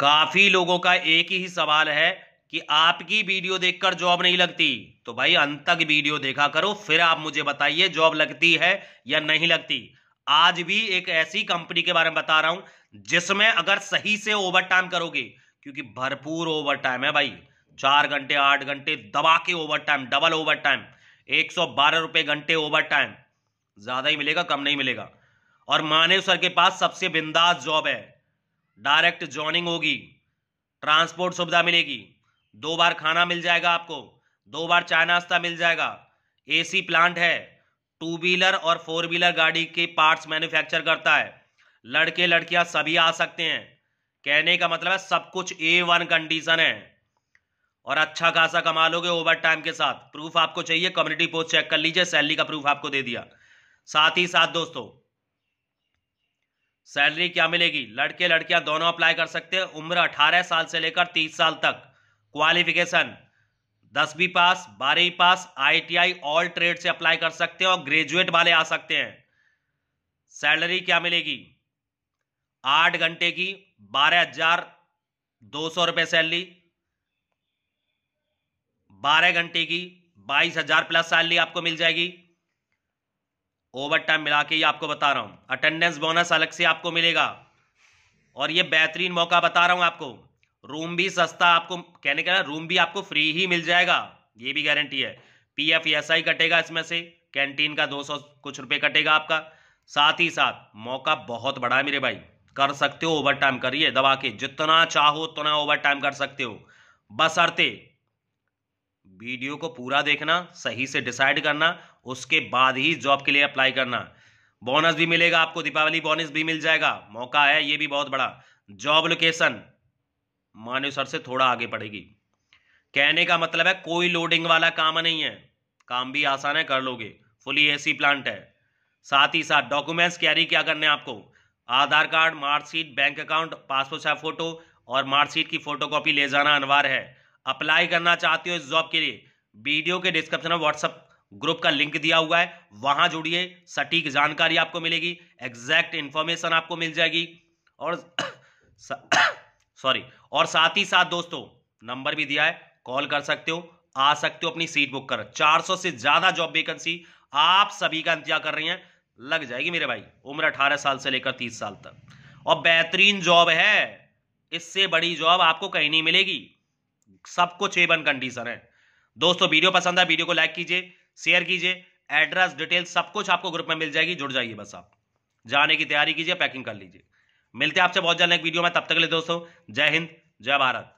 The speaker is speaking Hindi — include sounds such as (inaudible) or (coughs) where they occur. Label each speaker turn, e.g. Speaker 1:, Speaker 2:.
Speaker 1: काफी लोगों का एक ही सवाल है कि आपकी वीडियो देखकर जॉब नहीं लगती तो भाई अंत तक वीडियो देखा करो फिर आप मुझे बताइए जॉब लगती है या नहीं लगती आज भी एक ऐसी कंपनी के बारे में बता रहा हूं जिसमें अगर सही से ओवर टाइम करोगे क्योंकि भरपूर ओवर टाइम है भाई चार घंटे आठ घंटे दबा के overtime double overtime एक सौ बारह रुपए घंटे ओवर टाइम ज्यादा ही मिलेगा कम नहीं मिलेगा और मानव सर के पास सबसे बिंदास जॉब है डायरेक्ट जॉइनिंग होगी ट्रांसपोर्ट सुविधा मिलेगी दो बार खाना मिल जाएगा आपको दो बार चाय नाश्ता मिल जाएगा एसी प्लांट है टू व्हीलर और फोर व्हीलर गाड़ी के पार्ट्स मैन्युफैक्चर करता है लड़के लड़कियां सभी आ सकते हैं कहने का मतलब है सब कुछ ए वन कंडीशन है और अच्छा खासा कमा लोगे ओवर टाइम के साथ प्रूफ आपको चाहिए कम्युनिटी पोस्ट चेक कर लीजिए सैलरी का प्रूफ आपको दे दिया साथ ही साथ दोस्तों सैलरी क्या मिलेगी लड़के लड़कियां दोनों अप्लाई कर सकते हैं उम्र 18 साल से लेकर 30 साल तक क्वालिफिकेशन दसवीं पास बारहवीं पास आईटीआई ऑल ट्रेड से अप्लाई कर सकते हैं और ग्रेजुएट वाले आ सकते हैं सैलरी क्या मिलेगी आठ घंटे की बारह हजार दो सौ रुपये सैलरी बारह घंटे की बाईस हजार प्लस सैलरी आपको मिल जाएगी ओवर टाइम मिला के ये आपको बता रहा हूँ अटेंडेंस बोनस अलग से आपको मिलेगा और ये बेहतरीन मौका बता रहा हूँ आपको रूम भी सस्ता आपको कहने का रूम भी आपको फ्री ही मिल जाएगा ये भी गारंटी है पी एफ e कटेगा इसमें से कैंटीन का दो सौ कुछ रुपये कटेगा आपका साथ ही साथ मौका बहुत बड़ा है मेरे भाई कर सकते हो ओवर टाइम करिए दबा के जितना चाहो उतना ओवर टाइम कर सकते हो बस अर्ते वीडियो को पूरा देखना सही से डिसाइड करना उसके बाद ही जॉब के लिए अप्लाई करना बोनस भी मिलेगा आपको दीपावली बोनस भी मिल जाएगा मौका है ये भी बहुत बड़ा जॉब लोकेशन सर से थोड़ा आगे पड़ेगी कहने का मतलब है कोई लोडिंग वाला काम नहीं है काम भी आसान है कर लोगे फुली एसी प्लांट है साथ ही साथ डॉक्यूमेंट्स कैरी क्या करने आपको Aadhaar card marksheet bank account passport size photo और मार्कशीट की फोटोकॉपी ले जाना अनिवार्य है अप्लाई करना चाहते हो इस जॉब के लिए वीडियो के डिस्क्रिप्शन में व्हाट्सअप ग्रुप का लिंक दिया हुआ है वहां जुड़िए सटीक जानकारी आपको मिलेगी एग्जैक्ट इंफॉर्मेशन आपको मिल जाएगी और (coughs) सॉरी (coughs) और साथ ही साथ दोस्तों नंबर भी दिया है कॉल कर सकते हो आ सकते हो अपनी सीट बुक कर 400 से ज्यादा जॉब वेकेंसी आप सभी का इंतजार कर रही हैं लग जाएगी मेरे भाई उम्र अठारह साल से लेकर तीस साल तक और बेहतरीन जॉब है इससे बड़ी जॉब आपको कहीं नहीं मिलेगी सब कुछ ए वन कंडीशन है दोस्तों वीडियो पसंद है वीडियो को लाइक कीजिए शेयर कीजिए एड्रेस डिटेल सब कुछ आपको ग्रुप में मिल जाएगी जुड़ जाइए बस आप जाने की तैयारी कीजिए पैकिंग कर लीजिए मिलते हैं आपसे बहुत जल्द एक वीडियो में तब तक के लिए दोस्तों जय हिंद जय भारत